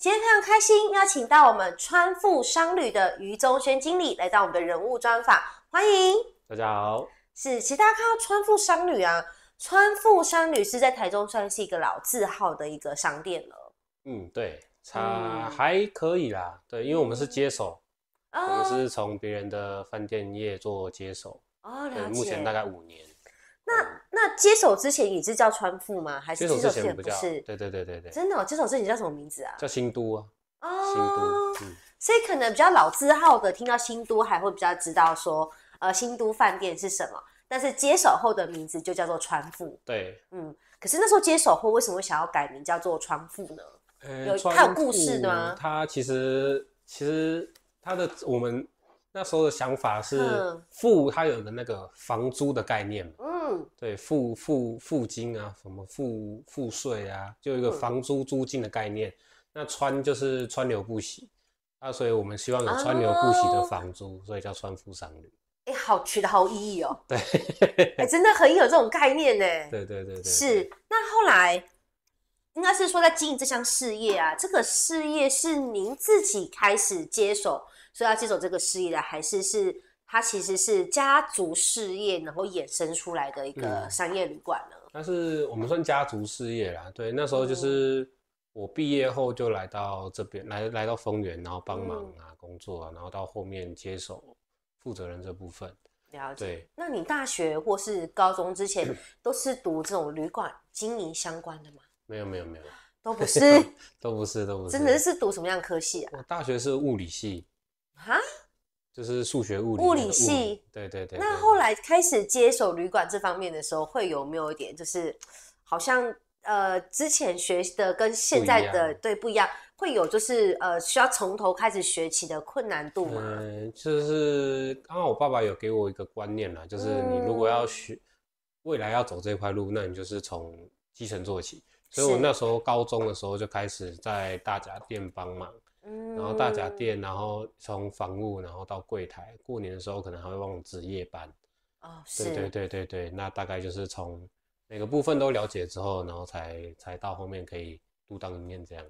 今天非常开心，邀请到我们川富商旅的余宗轩经理来到我们的人物专访，欢迎。大家好，是其实大家看到川富商旅啊，川富商旅是在台中算是一个老字号的一个商店了。嗯，对，它还可以啦。对，因为我们是接手，我们是从别人的饭店业做接手，哦，了解，目前大概五年。那那接手之前也是叫川富吗？还是接手之前不是？对对对对对，真的，哦，接手之前叫什么名字啊？叫新都啊。哦。所以可能比较老字号的，听到新都还会比较知道说，呃，新都饭店是什么。但是接手后的名字就叫做川富。对。嗯。可是那时候接手后，为什么会想要改名叫做川富呢？有它有故事的吗？它其实其实它的我们。那时候的想法是付他有的那个房租的概念，嗯，对，付付付金啊，什么付付税啊，就一个房租租金的概念。那川就是川流不息那所以我们希望有川流不息的房租，所以叫川富商旅。哎，好取的好意义哦。对，哎，真的很有这种概念呢。对对对对。是，那后来应该是说在经营这项事业啊，这个事业是您自己开始接手。所以要接手这个事业的，还是是它其实是家族事业，然后衍生出来的一个商业旅馆呢？但是我们算家族事业啦，对，那时候就是我毕业后就来到这边，来来到丰源，然后帮忙啊工作啊，然后到后面接手负责人这部分。了解。那你大学或是高中之前都是读这种旅馆经营相关的吗？没有没有没有，都不是，都不是，都不是。真的是读什么样科系啊？我大学是物理系。哈，就是数学物理物理系，对对对。那后来开始接手旅馆这方面的时候，会有没有一点就是，好像呃之前学的跟现在的对不一样，会有就是呃需要从头开始学起的困难度吗？嗯，就是刚好我爸爸有给我一个观念啦，就是你如果要学未来要走这块路，那你就是从基层做起。所以我那时候高中的时候就开始在大家店帮忙。然后大甲店，然后从房务，然后到柜台。过年的时候可能还会往值夜班。哦，是，对对对对对。那大概就是从每个部分都了解之后，然后才才到后面可以独当一面这样。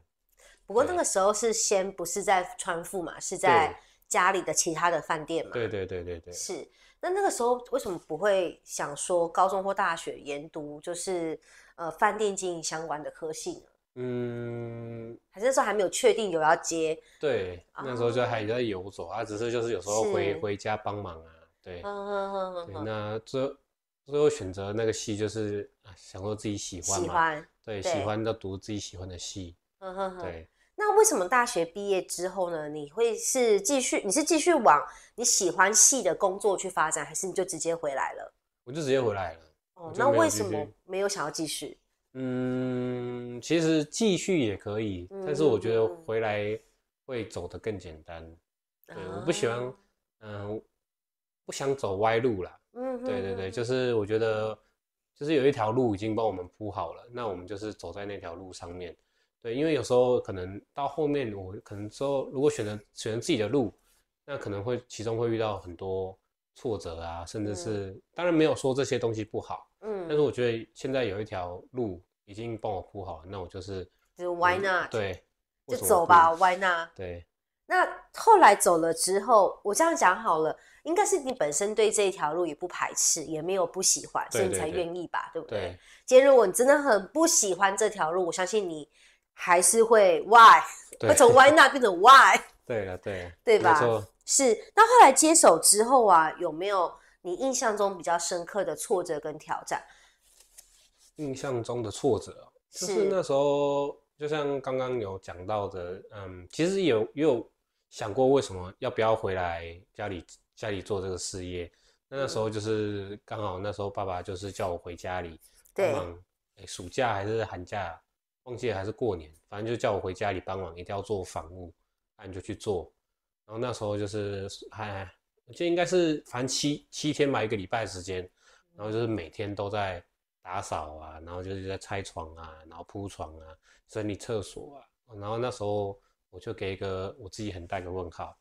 不过那个时候是先不是在川富嘛，是在家里的其他的饭店嘛。对对对对对。是，那那个时候为什么不会想说高中或大学研读就是呃饭店经营相关的科系呢？嗯，还是说还没有确定有要接？对，那时候就还在游走啊，只是就是有时候回回家帮忙啊。对，嗯那最最后选择那个戏，就是想说自己喜欢嘛。喜欢，对，喜欢就读自己喜欢的戏。嗯对，那为什么大学毕业之后呢？你会是继续？你是继续往你喜欢戏的工作去发展，还是你就直接回来了？我就直接回来了。哦，那为什么没有想要继续？嗯，其实继续也可以，但是我觉得回来会走得更简单。对，我不喜欢，嗯，不想走歪路了。嗯对对对，就是我觉得，就是有一条路已经帮我们铺好了，那我们就是走在那条路上面。对，因为有时候可能到后面，我可能说，如果选择选择自己的路，那可能会其中会遇到很多。挫折啊，甚至是当然没有说这些东西不好，嗯，但是我觉得现在有一条路已经帮我铺好了，那我就是就 why not 对，就走吧 why not 对，那后来走了之后，我这样讲好了，应该是你本身对这一条路也不排斥，也没有不喜欢，所以你才愿意吧，对不对？今天如果你真的很不喜欢这条路，我相信你还是会 why，会从 why not 变成 why，对了对，对吧？是，那后来接手之后啊，有没有你印象中比较深刻的挫折跟挑战？印象中的挫折，就是那时候，就像刚刚有讲到的，嗯，其实有也有想过为什么要不要回来家里家里做这个事业。那那时候就是刚好那时候爸爸就是叫我回家里帮忙，哎，暑假还是寒假，忘记还是过年，反正就叫我回家里帮忙，一定要做房屋，那你就去做。然后那时候就是，哎，就应该是反正七七天吧，一个礼拜时间，然后就是每天都在打扫啊，然后就是在拆床啊，然后铺床啊，整理厕所啊。然后那时候我就给一个我自己很大个问号，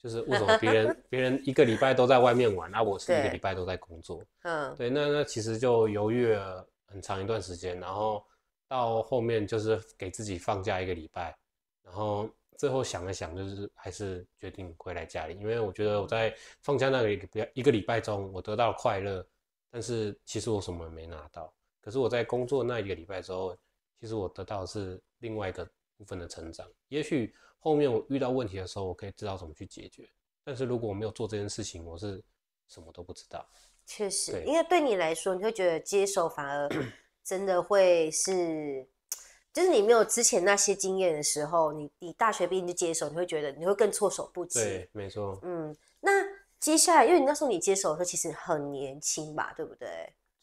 就是为什么别人 别人一个礼拜都在外面玩啊，我是一个礼拜都在工作。嗯，对，那那其实就犹豫了很长一段时间，然后到后面就是给自己放假一个礼拜，然后。最后想了想，就是还是决定回来家里，因为我觉得我在放假那里一个一个礼拜中，我得到了快乐，但是其实我什么没拿到。可是我在工作那一个礼拜之后，其实我得到的是另外一个部分的成长。也许后面我遇到问题的时候，我可以知道怎么去解决。但是如果我没有做这件事情，我是什么都不知道。确实，因为对你来说，你会觉得接受反而 真的会是。就是你没有之前那些经验的时候，你你大学毕业就接手，你会觉得你会更措手不及。对，没错。嗯，那接下来，因为你那时候你接手的时候其实很年轻吧，对不对？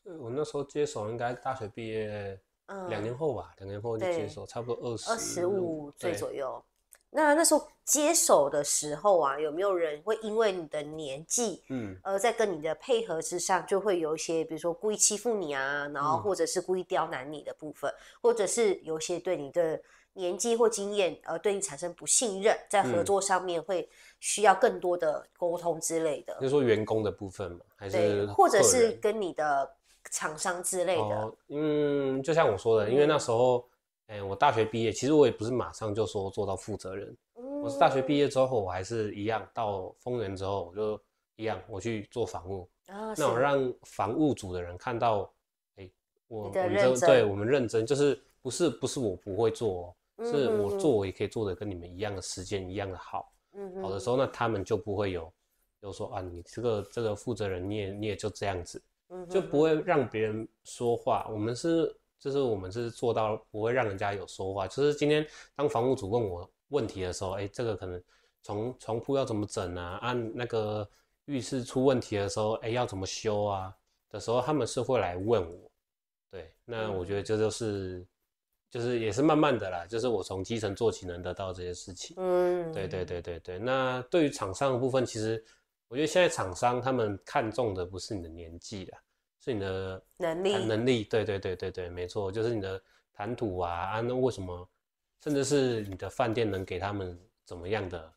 对，我那时候接手应该大学毕业两年后吧，两年后就接手，差不多二十、二十五岁左右。那那时候接手的时候啊，有没有人会因为你的年纪，嗯，而在跟你的配合之上，就会有一些比如说故意欺负你啊，然后或者是故意刁难你的部分，或者是有一些对你的年纪或经验而对你产生不信任，在合作上面会需要更多的沟通之类的。就是说员工的部分嘛，还是或者是跟你的厂商之类的。嗯，就像我说的，因为那时候。哎，我大学毕业，其实我也不是马上就说做到负责人。我是大学毕业之后，我还是一样，到丰源之后，我就一样，我去做房务。那我让房务组的人看到，哎，我我们对，我们认真，就是不是不是我不会做，是我做，我也可以做的跟你们一样的时间，一样的好。嗯。好的时候，那他们就不会有，有说啊，你这个这个负责人，你也你也就这样子，就不会让别人说话。我们是。就是我们是做到不会让人家有说话。就是今天当房屋主问我问题的时候，哎，这个可能从床铺要怎么整啊？按那个浴室出问题的时候，哎，要怎么修啊？的时候，他们是会来问我。对，那我觉得这就是，就是也是慢慢的啦，就是我从基层做起能得到这些事情。嗯，对对对对对。那对于厂商的部分，其实我觉得现在厂商他们看重的不是你的年纪了。是你的能力，能力，对对对对对，没错，就是你的谈吐啊，啊，那为什么，甚至是你的饭店能给他们怎么样的，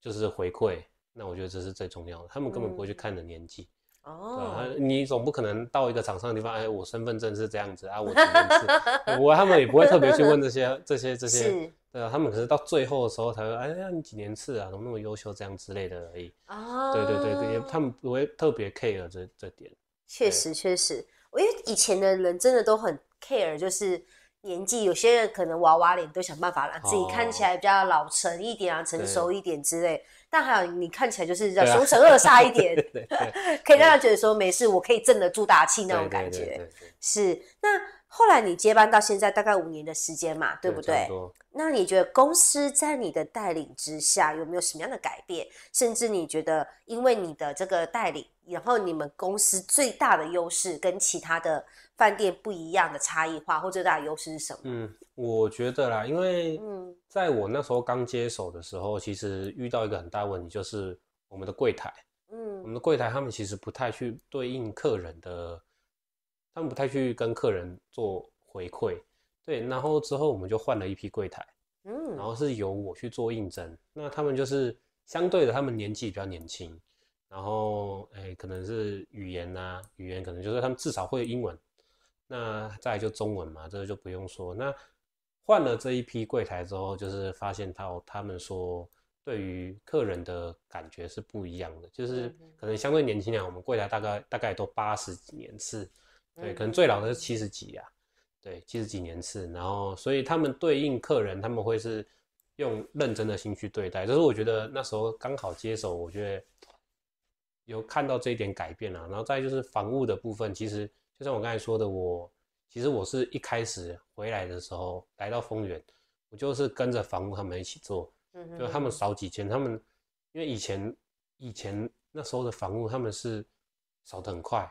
就是回馈，那我觉得这是最重要的。他们根本不会去看你的年纪，哦，你总不可能到一个场上的地方，哎，我身份证是这样子啊，我几年次，我他们也不会特别去问这些这些这些，对啊，他们可是到最后的时候才会，哎呀，你几年次啊，怎么那么优秀这样之类的而已，啊，对对对，也他们不会特别 care 这这点。确实，确实，因为以前的人真的都很 care，就是年纪，有些人可能娃娃脸都想办法让自己看起来比较老成一点啊，成熟一点之类。但还有你看起来就是叫凶神恶煞一点，可以让他觉得说没事，我可以镇得住大气那种感觉。是，那后来你接班到现在大概五年的时间嘛，对不对？那你觉得公司在你的带领之下有没有什么样的改变？甚至你觉得因为你的这个带领？然后你们公司最大的优势跟其他的饭店不一样的差异化或最大的优势是什么？嗯，我觉得啦，因为嗯，在我那时候刚接手的时候，其实遇到一个很大问题，就是我们的柜台，嗯，我们的柜台他们其实不太去对应客人的，他们不太去跟客人做回馈，对。然后之后我们就换了一批柜台，嗯，然后是由我去做应征，那他们就是相对的，他们年纪比较年轻。然后，哎，可能是语言呐，语言可能就是他们至少会英文，那再就中文嘛，这个就不用说。那换了这一批柜台之后，就是发现到他们说，对于客人的感觉是不一样的，就是可能相对年轻点，我们柜台大概大概都八十几年次，对，可能最老的是七十几呀，对，七十几年次。然后，所以他们对应客人，他们会是用认真的心去对待。就是我觉得那时候刚好接手，我觉得。有看到这一点改变了，然后再就是房屋的部分，其实就像我刚才说的，我其实我是一开始回来的时候来到丰原，我就是跟着房屋他们一起做，就他们少几间，他们因为以前以前那时候的房屋他们是少得很快，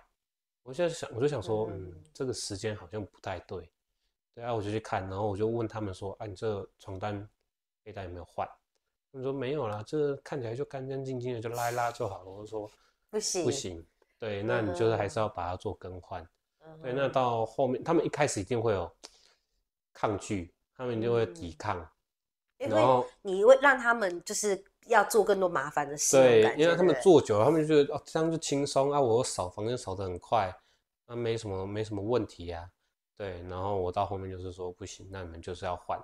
我现在想我就想说，嗯，这个时间好像不太对，对啊，我就去看，然后我就问他们说，啊，你这床单被单有没有换？他们说没有啦，这看起来就干干净净的，就拉一拉就好了。我说。不行，不行，对，那你就是还是要把它做更换。对，那到后面他们一开始一定会有抗拒，他们就会抵抗。然后你会让他们就是要做更多麻烦的事。对，因为他们做久了，他们就觉得哦这样就轻松啊，我扫房间扫的很快，那没什么没什么问题呀。对，然后我到后面就是说不行，那你们就是要换。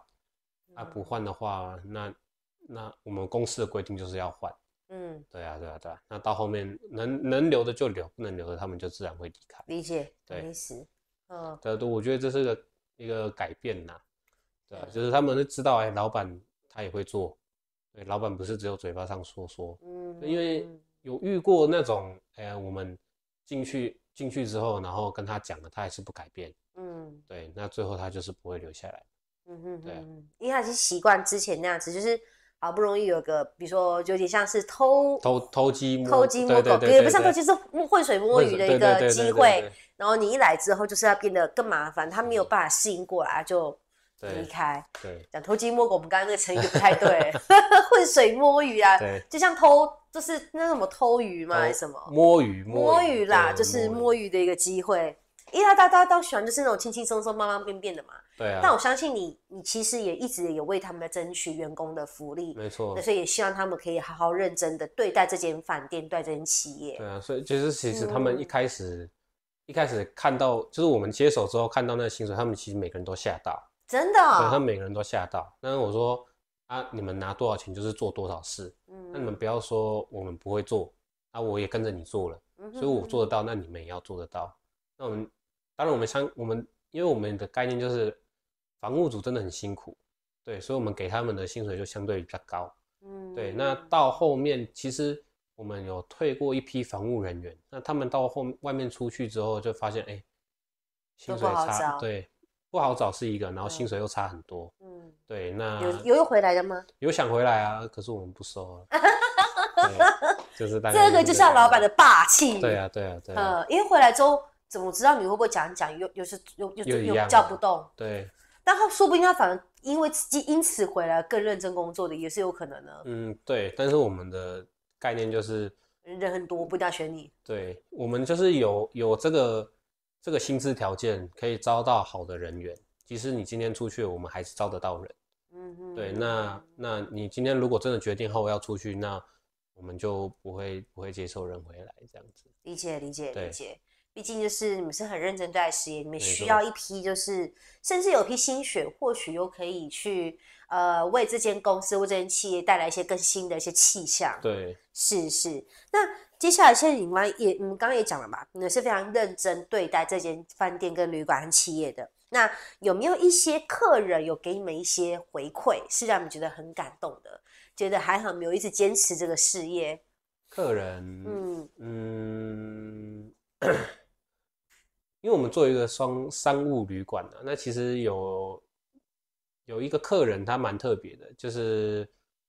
那不换的话，那那我们公司的规定就是要换。嗯，对啊，对啊，对啊。那到后面能能留的就留，不能留的他们就自然会离开。理解。对。没事。嗯。对对，我觉得这是个一个改变呐。对啊，就是他们都知道，哎，老板他也会做。对，老板不是只有嘴巴上说说。嗯。因为有遇过那种，哎，我们进去进去之后，然后跟他讲了，他还是不改变。嗯。对，那最后他就是不会留下来。嗯嗯嗯。对。因为他是习惯之前那样子，就是。好不容易有个，比如说，有点像是偷偷偷鸡、偷鸡摸狗，也不像偷鸡，是混水摸鱼的一个机会。然后你一来之后，就是要变得更麻烦，他没有办法适应过来，就离开。对，讲偷鸡摸狗，我们刚刚那个成语不太对，混 水摸鱼啊，就像偷，就是那什么偷鱼嘛，还是什么摸鱼摸鱼啦，就是摸鱼的一个机会。一来，大家都喜欢就是那种轻轻松松、方方便便的嘛。对，但我相信你，你其实也一直有为他们在争取员工的福利，没错。那所以也希望他们可以好好认真的对待这间饭店，待这间企业。对啊，所以就是其实他们一开始一开始看到，就是我们接手之后看到那薪水，他们其实每个人都吓到，真的哦。他每个人都吓到，那我说啊，你们拿多少钱就是做多少事，嗯，那你们不要说我们不会做啊，我也跟着你做了，所以我做得到，那你们也要做得到。那我们当然我们相我们因为我们的概念就是。房屋组真的很辛苦，对，所以，我们给他们的薪水就相对比较高。嗯，对。那到后面，其实我们有退过一批房屋人员，那他们到后外面出去之后，就发现，哎，薪水差，对，不好找是一个，然后薪水又差很多。嗯，对。那有有又回来的吗？有想回来啊，可是我们不收。啊。就是这个就像老板的霸气。对啊，对啊，对。呃，因为回来之后，怎么知道你会不会讲讲？又又是又又又叫不动？对。但他说不定他反而因为因因此回来更认真工作的也是有可能的。嗯，对。但是我们的概念就是人很多，不加选你。对，我们就是有有这个这个薪资条件可以招到好的人员。即使你今天出去，我们还是招得到人。嗯嗯。对，那那你今天如果真的决定后要出去，那我们就不会不会接受人回来这样子。理解理解理解。毕竟就是你们是很认真对待事业，你们需要一批就是甚至有批心血，或许又可以去呃为这间公司或这间企业带来一些更新的一些气象。对，是是。那接下来现在你们也，你们刚刚也讲了嘛，你们是非常认真对待这间饭店跟旅馆跟企业的。那有没有一些客人有给你们一些回馈，是让你们觉得很感动的？觉得还好，没有一直坚持这个事业。客人，嗯嗯。因为我们做一个商商务旅馆的，那其实有有一个客人他蛮特别的，就是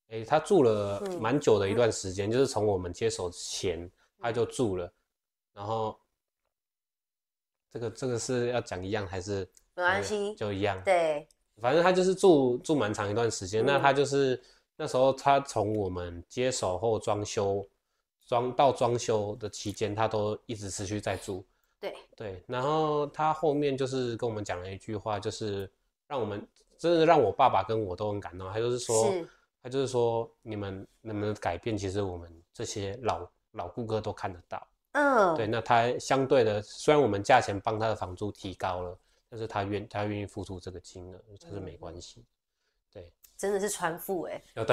哎，他住了蛮久的一段时间，就是从我们接手前他就住了，然后这个这个是要讲一样还是没关系？就一样对，反正他就是住住蛮长一段时间，那他就是那时候他从我们接手后装修装到装修的期间，他都一直持续在住。对对，然后他后面就是跟我们讲了一句话，就是让我们真的让我爸爸跟我都很感动。他就是说，他就是说，你们能不能改变，其实我们这些老老顾客都看得到。嗯，对。那他相对的，虽然我们价钱帮他的房租提高了，但是他愿他愿意付出这个金额，他是没关系。对。真的是穿富哎，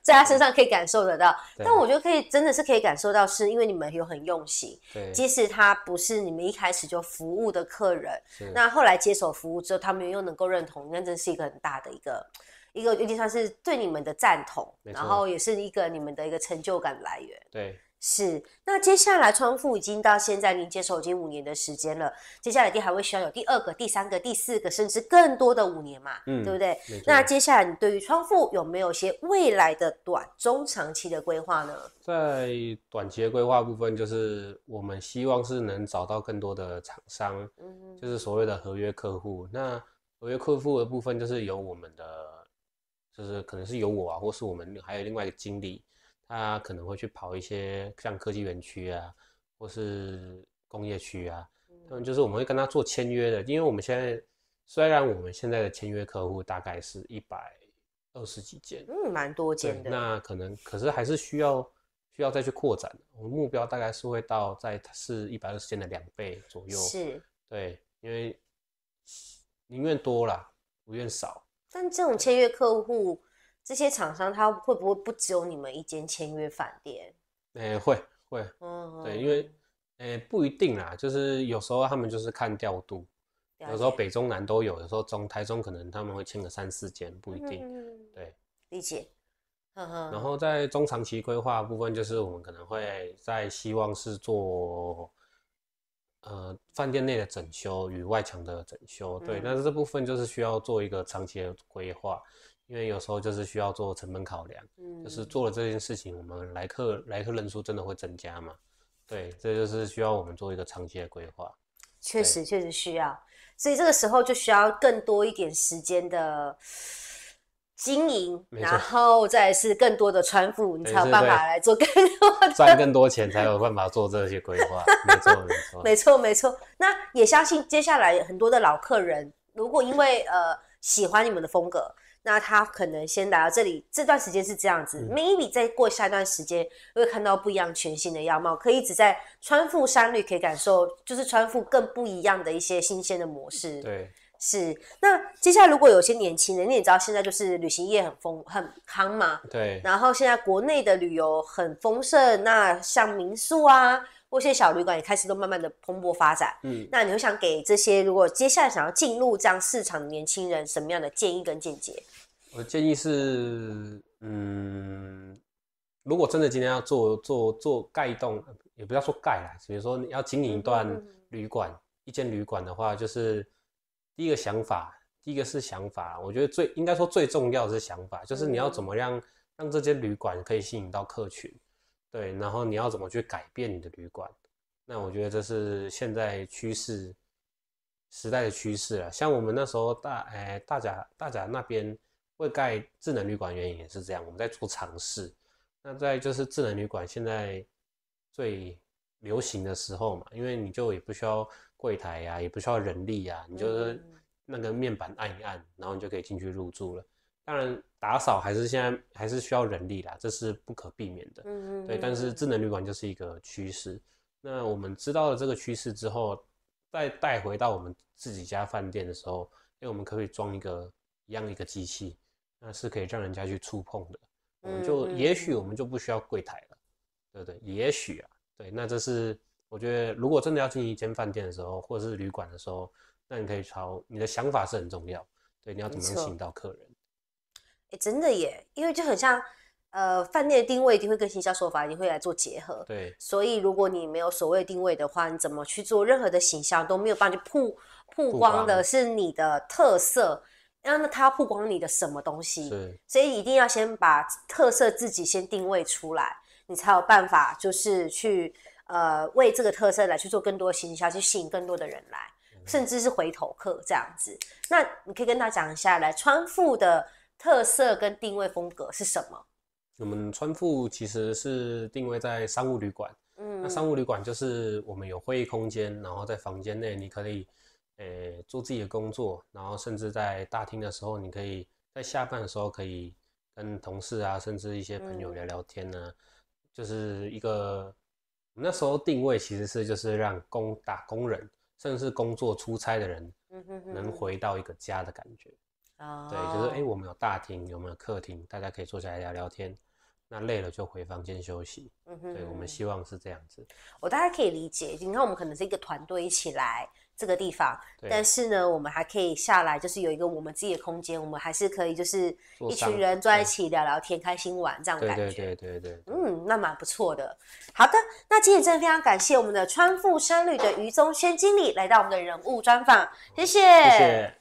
在他身上可以感受得到，但我觉得可以，真的是可以感受到，是因为你们有很用心。对，即使他不是你们一开始就服务的客人，那后来接手服务之后，他们又能够认同，那真是一个很大的一个，一个，其算是对你们的赞同，然后也是一个你们的一个成就感来源。对。是，那接下来窗户已经到现在您接手已经五年的时间了，接下来一定还会需要有第二个、第三个、第四个，甚至更多的五年嘛？嗯，对不对？那接下来你对于窗户有没有些未来的短中长期的规划呢？在短期的规划部分，就是我们希望是能找到更多的厂商，嗯，就是所谓的合约客户。那合约客户的部分，就是由我们的，就是可能是由我啊，或是我们还有另外一个经理。他可能会去跑一些像科技园区啊，或是工业区啊，嗯，就是我们会跟他做签约的，因为我们现在虽然我们现在的签约客户大概是一百二十几间，嗯，蛮多间的，那可能可是还是需要需要再去扩展，我们目标大概是会到在是一百二十间的两倍左右，是对，因为宁愿多啦，不愿少，但这种签约客户。这些厂商他会不会不只有你们一间签约饭店？诶，会会，对，因为诶不一定啦，就是有时候他们就是看调度，有时候北中南都有，有时候中台中可能他们会签个三四间，不一定，对，理解。然后在中长期规划部分，就是我们可能会在希望是做，呃，饭店内的整修与外墙的整修，对，但是这部分就是需要做一个长期的规划。因为有时候就是需要做成本考量，就是做了这件事情，我们来客来客人数真的会增加嘛？对，这就是需要我们做一个长期的规划。确实，确实需要。所以这个时候就需要更多一点时间的经营，然后再是更多的穿你才有办法来做更多赚更多钱，才有办法做这些规划。没错，没错，没错，没错。那也相信接下来很多的老客人，如果因为呃喜欢你们的风格。那他可能先来到这里，这段时间是这样子。Maybe 再过下一段时间，会看到不一样、全新的样貌。可以一直在川富山旅，可以感受就是川富更不一样的一些新鲜的模式。对，是。那接下来如果有些年轻人，你也知道现在就是旅行业很丰很康嘛。对。然后现在国内的旅游很丰盛，那像民宿啊。这些小旅馆也开始都慢慢的蓬勃发展。嗯，那你会想给这些如果接下来想要进入这样市场的年轻人什么样的建议跟见解？我的建议是，嗯，如果真的今天要做做做盖一栋，也不要说盖了，比如说你要经营一段旅馆一间旅馆的话，就是第一个想法，第一个是想法，我觉得最应该说最重要是想法，就是你要怎么样让这间旅馆可以吸引到客群。对，然后你要怎么去改变你的旅馆？那我觉得这是现在趋势，时代的趋势了。像我们那时候大，哎，大甲大甲那边会盖智能旅馆，原因也是这样。我们在做尝试。那再就是智能旅馆现在最流行的时候嘛，因为你就也不需要柜台呀，也不需要人力呀，你就是那个面板按一按，然后你就可以进去入住了。当然。打扫还是现在还是需要人力的，这是不可避免的。嗯嗯。对，但是智能旅馆就是一个趋势。那我们知道了这个趋势之后，再带回到我们自己家饭店的时候，哎，我们可以装一个一样一个机器，那是可以让人家去触碰的。我们就也许我们就不需要柜台了，对不对？也许啊，对。那这是我觉得，如果真的要进一间饭店的时候，或者是旅馆的时候，那你可以朝你的想法是很重要。对，你要怎么样吸引到客人？真的耶，因为就很像，呃，饭店的定位一定会跟行销手法一定会来做结合。对，所以如果你没有所谓定位的话，你怎么去做任何的形象都没有办法。去曝光的是你的特色，那他它曝光你的什么东西？对。所以一定要先把特色自己先定位出来，你才有办法就是去呃为这个特色来去做更多的行销，去吸引更多的人来，甚至是回头客这样子。那你可以跟他讲一下，来川富的。特色跟定位风格是什么？我们川富其实是定位在商务旅馆，嗯，那商务旅馆就是我们有会议空间，然后在房间内你可以，诶，做自己的工作，然后甚至在大厅的时候，你可以在下班的时候可以跟同事啊，甚至一些朋友聊聊天呢，就是一个那时候定位其实是就是让工打工人，甚至是工作出差的人，嗯能回到一个家的感觉。对，就是哎，我们有大厅，有没有客厅？大家可以坐下来聊聊天，那累了就回房间休息。嗯哼，对，我们希望是这样子。我大家可以理解，你看我们可能是一个团队一起来这个地方，但是呢，我们还可以下来，就是有一个我们自己的空间，我们还是可以就是一群人坐在一起聊聊天，开心玩这样感觉。对对对对对，嗯，那蛮不错的。好的，那今天真的非常感谢我们的川富山旅的于宗轩经理来到我们的人物专访，谢谢。